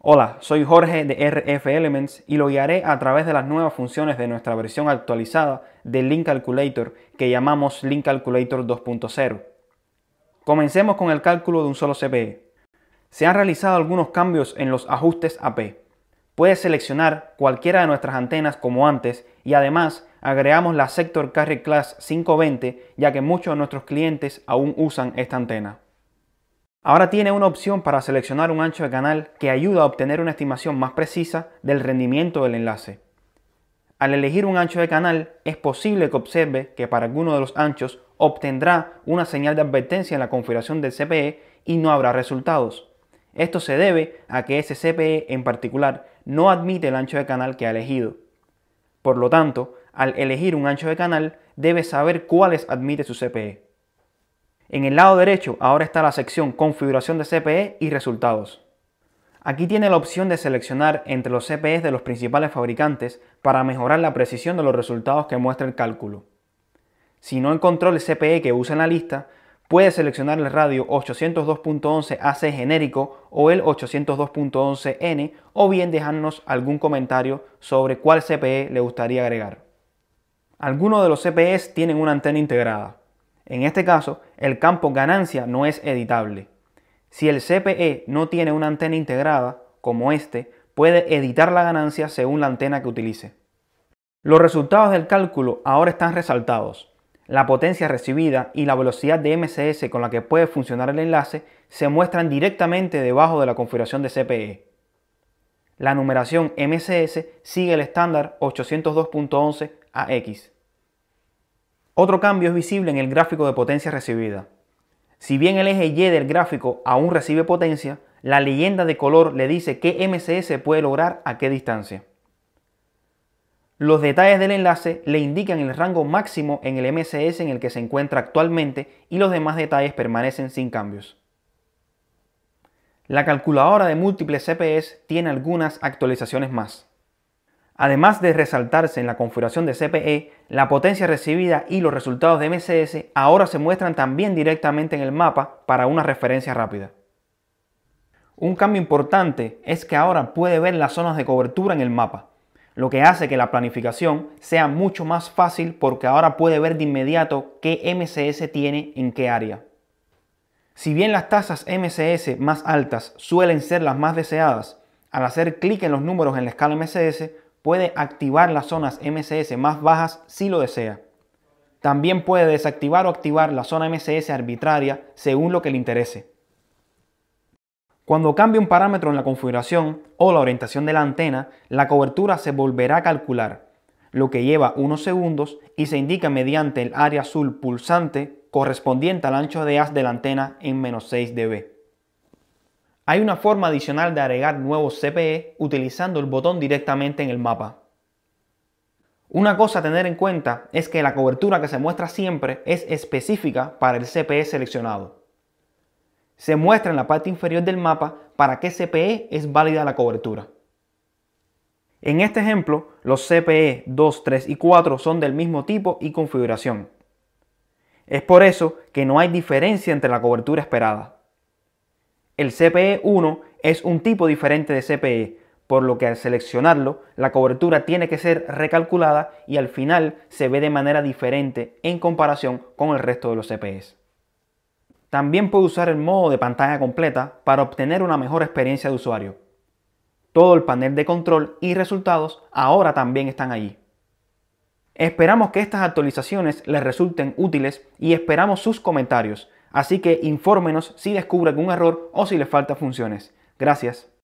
Hola, soy Jorge de RF Elements y lo guiaré a través de las nuevas funciones de nuestra versión actualizada de Link Calculator que llamamos Link Calculator 2.0. Comencemos con el cálculo de un solo CPE. Se han realizado algunos cambios en los ajustes AP. Puedes seleccionar cualquiera de nuestras antenas como antes y además agregamos la Sector Carry Class 520 ya que muchos de nuestros clientes aún usan esta antena. Ahora tiene una opción para seleccionar un ancho de canal que ayuda a obtener una estimación más precisa del rendimiento del enlace. Al elegir un ancho de canal, es posible que observe que para alguno de los anchos obtendrá una señal de advertencia en la configuración del CPE y no habrá resultados. Esto se debe a que ese CPE en particular no admite el ancho de canal que ha elegido. Por lo tanto, al elegir un ancho de canal, debe saber cuáles admite su CPE. En el lado derecho ahora está la sección Configuración de CPE y Resultados. Aquí tiene la opción de seleccionar entre los CPEs de los principales fabricantes para mejorar la precisión de los resultados que muestra el cálculo. Si no encontró el CPE que usa en la lista, puede seleccionar el radio 802.11 AC genérico o el 802.11N o bien dejarnos algún comentario sobre cuál CPE le gustaría agregar. Algunos de los CPEs tienen una antena integrada. En este caso, el campo ganancia no es editable. Si el CPE no tiene una antena integrada, como este, puede editar la ganancia según la antena que utilice. Los resultados del cálculo ahora están resaltados. La potencia recibida y la velocidad de MCS con la que puede funcionar el enlace se muestran directamente debajo de la configuración de CPE. La numeración MCS sigue el estándar 802.11 AX. Otro cambio es visible en el gráfico de potencia recibida. Si bien el eje Y del gráfico aún recibe potencia, la leyenda de color le dice qué MCS puede lograr a qué distancia. Los detalles del enlace le indican el rango máximo en el MCS en el que se encuentra actualmente y los demás detalles permanecen sin cambios. La calculadora de múltiples CPS tiene algunas actualizaciones más. Además de resaltarse en la configuración de CPE, la potencia recibida y los resultados de MCS ahora se muestran también directamente en el mapa para una referencia rápida. Un cambio importante es que ahora puede ver las zonas de cobertura en el mapa, lo que hace que la planificación sea mucho más fácil porque ahora puede ver de inmediato qué MCS tiene en qué área. Si bien las tasas MCS más altas suelen ser las más deseadas, al hacer clic en los números en la escala MCS puede activar las zonas MCS más bajas si lo desea. También puede desactivar o activar la zona MCS arbitraria según lo que le interese. Cuando cambie un parámetro en la configuración o la orientación de la antena, la cobertura se volverá a calcular, lo que lleva unos segundos y se indica mediante el área azul pulsante correspondiente al ancho de haz de la antena en menos 6 dB. Hay una forma adicional de agregar nuevos CPE utilizando el botón directamente en el mapa. Una cosa a tener en cuenta es que la cobertura que se muestra siempre es específica para el CPE seleccionado. Se muestra en la parte inferior del mapa para qué CPE es válida la cobertura. En este ejemplo, los CPE 2, 3 y 4 son del mismo tipo y configuración. Es por eso que no hay diferencia entre la cobertura esperada. El CPE-1 es un tipo diferente de CPE, por lo que al seleccionarlo, la cobertura tiene que ser recalculada y al final se ve de manera diferente en comparación con el resto de los CPEs. También puede usar el modo de pantalla completa para obtener una mejor experiencia de usuario. Todo el panel de control y resultados ahora también están allí. Esperamos que estas actualizaciones les resulten útiles y esperamos sus comentarios. Así que infórmenos si descubre algún error o si les falta funciones. Gracias.